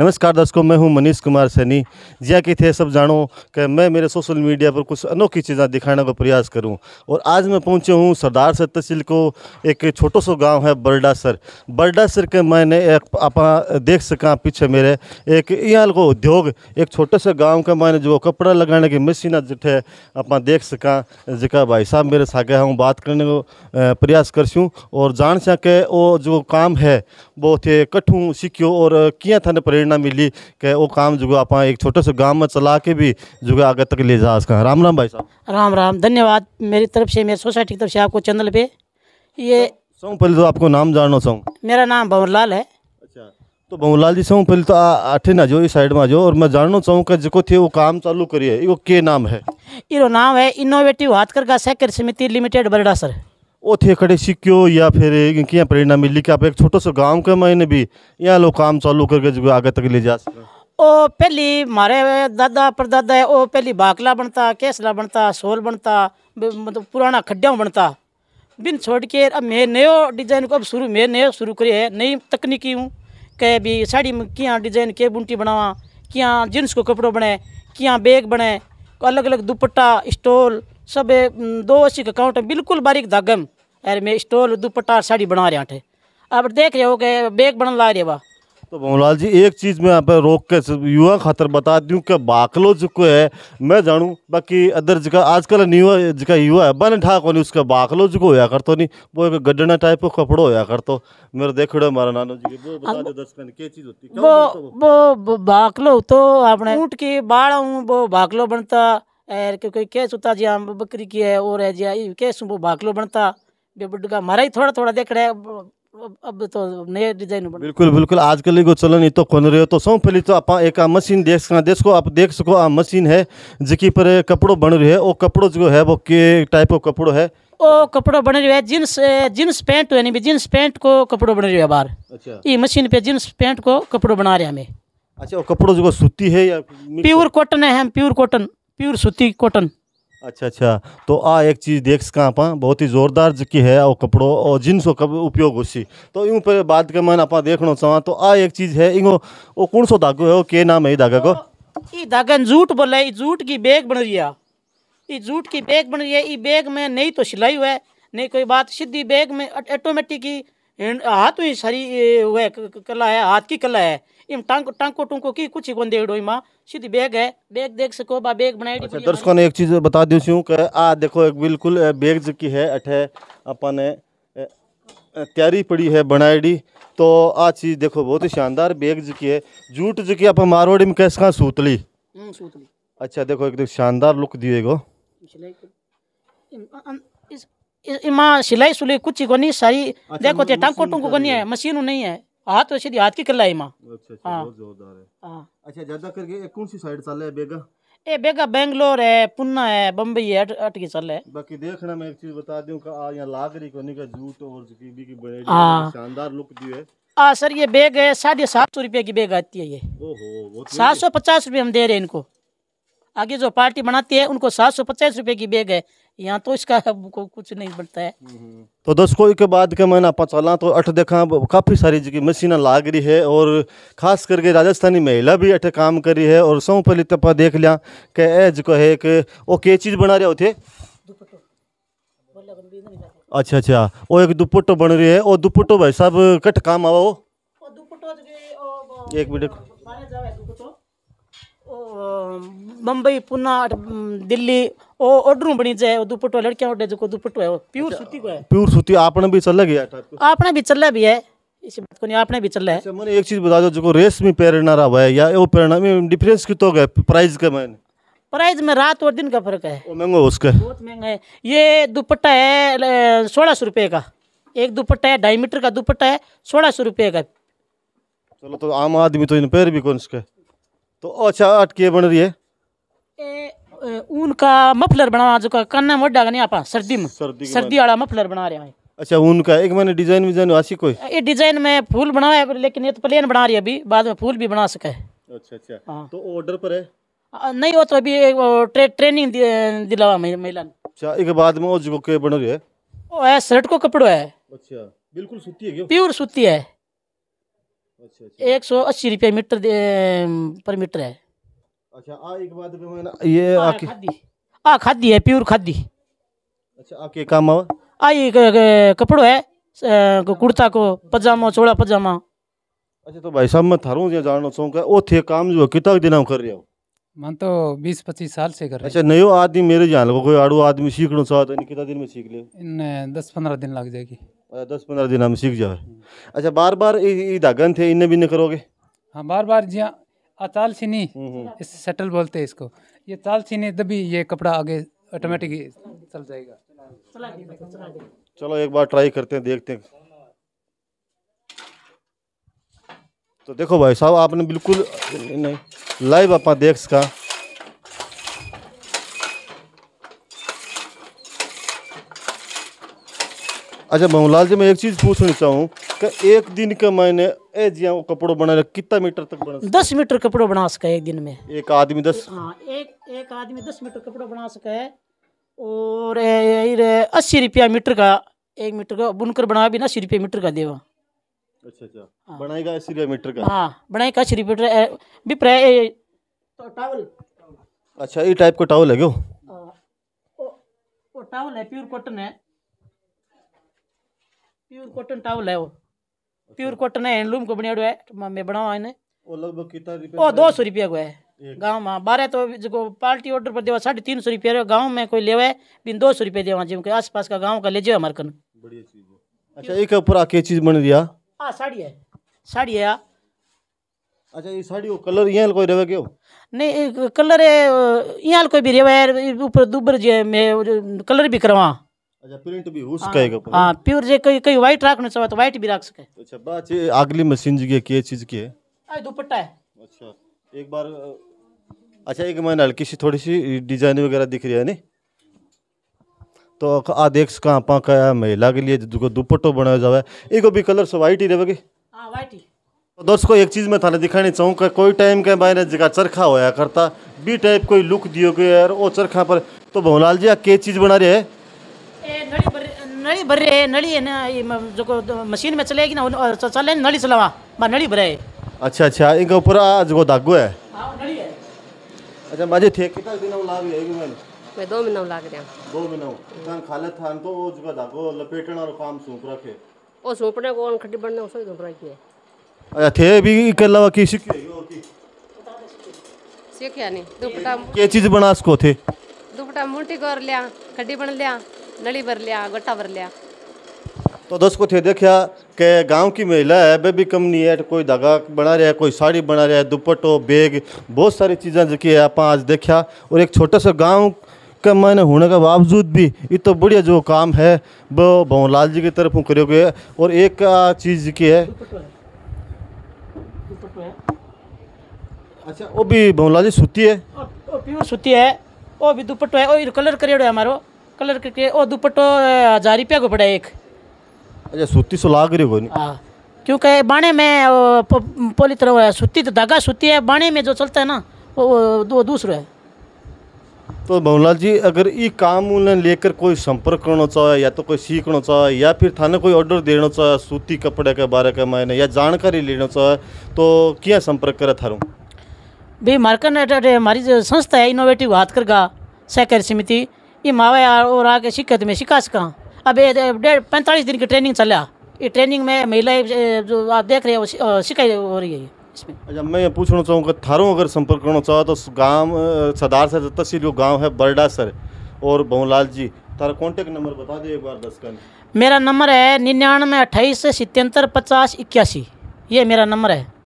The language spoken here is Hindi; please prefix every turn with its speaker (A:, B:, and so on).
A: नमस्कार दर्शकों मैं हूं मनीष कुमार सैनी जिया की थे सब जानो कि मैं मेरे सोशल मीडिया पर कुछ अनोखी चीज़ें दिखाने का प्रयास करूं और आज मैं पहुंचे हूं सरदार सर तहसील को एक छोटो सो गांव है बरडा सर बरडा सर के मैंने एक आप देख सका पीछे मेरे एक यहाँ को उद्योग एक छोटे से गाँव का मैंने जो कपड़ा लगाने की मशीन जिठे आप देख सका जिका भाई साहब मेरे सागे हूँ बात करने को प्रयास कर सूँ और जान सके वो जो काम है वो थे कठू सीखियो और किया था प्रेरणा प्रेरणा मिली कि वो काम जो आप एक छोटे से गांव में चला के भी जो है आगे तक ले जा सकते हैं राम राम भाई साहब
B: राम राम धन्यवाद मेरी तरफ से मेरी सोसाइटी की तरफ से आपको चैनल पे ये अच्छा, सौ
A: पहले तो आपको नाम जानो सौ
B: मेरा नाम भंवरलाल है अच्छा
A: तो भंवरलाल जी सौ पहले तो अठे ना जो इस साइड में जो और मैं जानना चाहूँ कि जो थे वो काम चालू करिए यो के नाम है
B: इरो नाम है इनोवेटिव हाथकरगा सहकर समिति लिमिटेड बरडा सर
A: ओथे खड़े सीखियो या फिर क्या प्रेरणा मिली कि आप एक छोटो सो गांव के मायने भी यहाँ लोग काम चालू करके जो आगे तक ले जा सकते
B: ओ पहली मारे दादा परदादा ओ पहली बाकला बनता केसला बनता सोल बनता मतलब पुराना खड्डा बनता बिन छोड़ के अब मैं नयो डिजाइन को अब शुरू मैं नयो शुरू करी है नई तकनीकी हूँ कह भी साड़ी में क्या डिजाइन के बुनटी बनावा क्या जींस को कपड़ों बने क्या बैग बने अलग अलग दुपट्टा स्टोल सब दो अस्सी का काउंट बिल्कुल बारीक धागम अरे मैं स्टोल दुपट्टा साड़ी बना रहा थे अब देख रहे हो कि बैग बन ला रहे वाह
A: तो मोहनलाल जी एक चीज़ मैं यहाँ पे रोक के युवा खातर बता दूँ कि बाकलो जो है मैं जानूँ बाकी अदर जिका आजकल न्यू जिका युवा है बन ठाक होनी उसका बाकलो जो होया कर तो नहीं वो एक गड्ढना टाइप का कपड़ो होया कर करतो मेरे रहे मारा नानो जी वो बता दो दस मिनट क्या चीज़ होती वो
B: वो बाकलो तो आपने ऊँट की बाढ़ हूँ वो बाकलो बनता और के कोई कैच जी हम हाँ, बकरी की है और है जी कैच वो भाकलो बनता बेबुडगा मारा ही थोड़ा थोड़ा देख रहा है अब तो नए डिजाइन बिल्कुल बिल्कुल
A: आजकल को चलन ही तो रहे हो तो सौ पहले तो आप एक मशीन देख सकते देश को आप देख सको आ मशीन है जिकी पर कपड़ो बन रही है वो कपड़ो जो है वो के टाइप को कपड़ो है
B: ओ कपड़ो बन रही है जींस जींस पैंट तो है नहीं जींस पैंट को कपड़ो बन रही है बाहर अच्छा ये मशीन पे जींस पैंट को कपड़ो बना रहे हमें अच्छा वो कपड़ो जो सूती है या प्योर कॉटन है हम प्योर कॉटन प्योर सूती कॉटन
A: अच्छा अच्छा तो आ एक चीज़ देख सका आप हाँ। बहुत ही जोरदार की है और कपड़ो और जींस कब उपयोग सी तो यूं पर बात के मन आप देखना चाहा तो आ एक चीज़ है इंगो वो कौन सो धागो है वो के नाम है धागा को
B: ये धागा जूट बोले ये जूट की बैग बन रही है ये जूट की बैग बन रही है ये बैग में नहीं तो सिलाई हुआ है नहीं कोई बात सीधी बैग में ऑटोमेटिक ही हाथ हुई तो सारी वह कला है हाथ की कला है इम टांको टांको टूंको की कुछ ही कोन देड़ो इमा सीधी बैग है बैग देख सको बा बैग बनाई अच्छा दर्शकों ने एक
A: चीज बता दी छू कि आ देखो एक बिल्कुल बैग जो की है अठे अपन ने तैयारी पड़ी है बनाएडी तो आ चीज देखो बहुत ही शानदार बैग जो की है जूट जो की अपन मारवाड़ी में कैसे का सूतली
B: हम्म, सूतली
A: अच्छा देखो एक तो शानदार लुक दियो
B: इमा सिलाई सुलाई कुछ को नहीं सारी अच्छा, देखो ते टांको को नहीं है मशीन नहीं है हाथ तो हाथ की कला है इमा अच्छा अच्छा, हाँ।
A: हाँ। अच्छा ज्यादा करके कौन सी साइड चले बेगा
B: ए बेगा बेंगलोर है पुणे है बंबई है अटकी चल है
A: बाकी देखना मैं एक चीज बता दूं का यहां लाग रही कोनी का जूट और जकीबी की बड़े हाँ। शानदार लुक दियो है
B: आ सर ये बैग है साढ़े सात सौ रुपये की बैग आती है ये
A: तो सात सौ
B: पचास रुपए हम दे रहे हैं इनको आगे जो पार्टी बनाती है उनको सात सौ पचास रुपये की बैग है यहाँ तो इसका को कुछ नहीं बनता है हम्म, हम्म।
A: तो दर्शकों के बाद के मैंने आप चला तो अठ देखा काफ़ी सारी जगह मशीन लाग रही है और खास करके राजस्थानी महिला भी अठे काम करी है और सौ पहले तपा तो देख लिया के ए जो है कि वो के चीज़ बना रहे होते अच्छा अच्छा वो एक दुपट्टो बन रही है वो दुपट्टो भाई साहब कट काम आवा वो एक मिनट
B: बम्बई पुना दिल्ली ओ ओडरू बनी जाए ओ दुपट्टो लड़कियां ओडे जो दुपट्टो है प्योर अच्छा, सूती को है
A: प्योर सूती आपने भी चल गया
B: आपने भी चल भी है इस बात को नहीं आपने भी चल है अच्छा,
A: मैंने एक चीज बता दो जो रेशमी पहनना रहा है या वो पहनना में डिफरेंस कितो है प्राइस का मैंने
B: प्राइस में रात और दिन का फर्क है वो महंगा उसका बहुत महंगा है ये दुपट्टा है सोलह सौ रुपये का एक दुपट्टा है ढाई मीटर का दुपट्टा है सोलह सौ रुपये का
A: चलो तो आम आदमी तो इन पैर भी कौन सके तो अच्छा अटके बन रही है
B: ऊन का
A: मफलर बना जो का
B: कन्ना मोडा का नहीं आपा सर्दी में सर्दी वाला मफलर बना रहे हैं
A: अच्छा ऊन का एक मैंने डिजाइन विजाइन वासी कोई
B: ये डिजाइन में फूल बना है लेकिन ये तो प्लेन बना रही है अभी बाद में फूल भी बना सके अच्छा अच्छा हाँ तो ऑर्डर पर है नहीं वो तो अभी ट्रे, ट्रेनिंग दिलावा महिला ने अच्छा एक
A: बाद में और जो के बन रही है
B: ओ है शर्ट को कपड़ो है
A: अच्छा बिल्कुल सूती है क्यों
B: प्योर सूती है अच्छा अच्छा 180 रुपए मीटर पर मीटर है
A: अच्छा आ एक बात पे मैंने ये आ खादी
B: आ खादी है प्योर खादी
A: अच्छा आ काम आओ
B: आ ये कपड़ो है कुर्ता को पजामा चोड़ा पजामा
A: अच्छा तो भाई साहब मैं थारू ये जानना चाहूँगा ओ थे काम जो कितना दिन हम कर रहे हो
B: मैं तो 20 25 साल से कर रहा अच्छा नयो आदमी
A: मेरे जान लगो कोई आड़ू आदमी सीखना चाहता तो है कितना दिन में सीख ले
B: इन 10 15 दिन लग जाएगी अच्छा,
A: दस पंद्रह दिन हम सीख जाए अच्छा बार बार धागन थे इन्हें भी नहीं करोगे
B: हाँ बार बार जिया ताल चाल छीनी इससे सेटल बोलते हैं इसको ये ताल छीनी तभी ये कपड़ा आगे ऑटोमेटिक चल जाएगा
A: चलो एक बार ट्राई करते हैं देखते हैं तो देखो भाई साहब आपने बिल्कुल नहीं लाइव आप देख सका अच्छा मोहनलाल जी मैं एक चीज़ पूछना चाहूँ एक दिन के मैंने ए जिया हाँ कपड़ो कितना मीटर तक बना
B: दस मीटर कपड़ो बना सका एक दिन में एक आदमी दस हाँ एक एक आदमी दस मीटर कपड़ो बना सका है और अस्सी रुपया मीटर का एक मीटर का बुनकर बना भी ना अस्सी रुपया मीटर का देवा
A: अच्छा अच्छा हाँ। बनाएगा मीटर का हाँ
B: बनाएगा अस्सी तो टावल अच्छा ये टाइप का टावल है क्यों टावल है प्योर कॉटन है प्योर कॉटन टावल है वो प्योर कॉटन है हैंडलूम को बनियाड़ो है मैं बनावा इन्हें ओ लगभग कितना रुपया ओ दो सौ रुपया को है गाँव में बारह तो जो पार्टी ऑर्डर पर देवा साढ़े तीन सौ रुपया गाँव में कोई लेवा बिन दो सौ रुपया देवा जी आस पास का गाँव का ले जाओ हमारे कन बढ़िया चीज है अच्छा
A: एक ऊपर आके चीज बन दिया हाँ?
B: हाँ साड़ी है साड़ी है हाँ। अच्छा ये साड़ी कलर
A: यहाँ कोई रेवे क्यों
B: नहीं कलर है यहाँ कोई भी रेवा ऊपर दुबर जो कलर भी करवा
A: अच्छा प्रिंट भी हां
B: प्योर हाँ, जे कोई कोई रखना चाहे तो भी रख सके
A: अच्छा बात ये अगली मशीन जी के, के चीज है दुपट्टा है अच्छा एक बार अच्छा एक मैंने हल्की सी थोड़ी सी डिजाइन वगैरह दिख रही है नहीं तो आ देख सका आपा का महिला के लिए जो दुपट्टो बनाया जावे इको भी कलर सो वाइट ही रहेगी हां वाइट ही तो दोस्तों एक चीज़ मैं थाने दिखानी चाहूँ कोई टाइम के बारे जगह चरखा होया करता बी टाइप कोई लुक दियो गया वो चरखा पर तो भवनलाल जी आ के चीज़ बना रहे हैं
B: नली भर रहे नली है ना ये जो मशीन में चलेगी ना और चले नली चलावा मां नली भरे
A: अच्छा अच्छा इनका आज को दागो है हां नली है अच्छा माजे थे कितना
B: दिन लाग गया एक महीने मैं दो महीना लाग रहा
A: दो महीना तो खाले थान तो वो जो दागो लपेटना और काम सूप रखे
B: ओ सूपने कोन खड्डी बनने उसे उसो सूप रखे
A: अच्छा थे भी अलावा की सीखी और की
B: सीखिया नहीं दुपट्टा के चीज बना सको थे दुपट्टा मुंटी कर लिया खड्डी बन लिया नली लड़ी भरलिया गोटा लिया
A: तो दर्शकों थे देखा के गांव की महिला है वे भी कम नहीं है कोई धागा बना रहा है कोई साड़ी बना रहा है दुपट्टो बैग बहुत सारी चीज़ें जो है आप आज देखा और एक छोटा सा गांव का मैंने होने के बावजूद भी ये तो बढ़िया जो काम है वो भवनलाल जी की तरफ करे गए और एक चीज़ की है अच्छा वो भी भवनलाल जी सूती
B: है सूती है वो भी दुपट्टो है और कलर करेड़ो है हमारो कलर करके और दुपट्टो हजार रुपया को पड़ा एक
A: अच्छा सूती सो तो लाग रही कोनी हाँ
B: क्योंकि बाणे में पोली तरह सूती तो धागा सूती है बाणे में जो चलता है ना वो दूसरा है
A: तो बहुलाल जी अगर ये काम उन्हें लेकर कोई संपर्क करना चाहे या तो कोई सीखना चाहे या फिर थाने कोई ऑर्डर देना चाहे सूती कपड़े के बारे के मायने या जानकारी लेना चाहे तो क्या संपर्क करे थारू
B: भाई मार्कन हमारी जो संस्था है इनोवेटिव हाथकरगा सहकारी समिति ये मावे और आके शिकत में शिकास कहाँ अब ये डेढ़ पैंतालीस दिन की ट्रेनिंग चला ये ट्रेनिंग में महिलाएं जो आप देख रहे हो शिकायत हो रही है इसमें अच्छा मैं ये
A: पूछना चाहूँगा थारों अगर संपर्क करना चाहो तो गाँव सदार से तहसील जो गांव है बरडा सर और बहुलाल जी तारा कॉन्टेक्ट नंबर बता दे एक बार दस का
B: मेरा नंबर है निन्यानवे अट्ठाईस सितर पचास इक्यासी ये मेरा नंबर है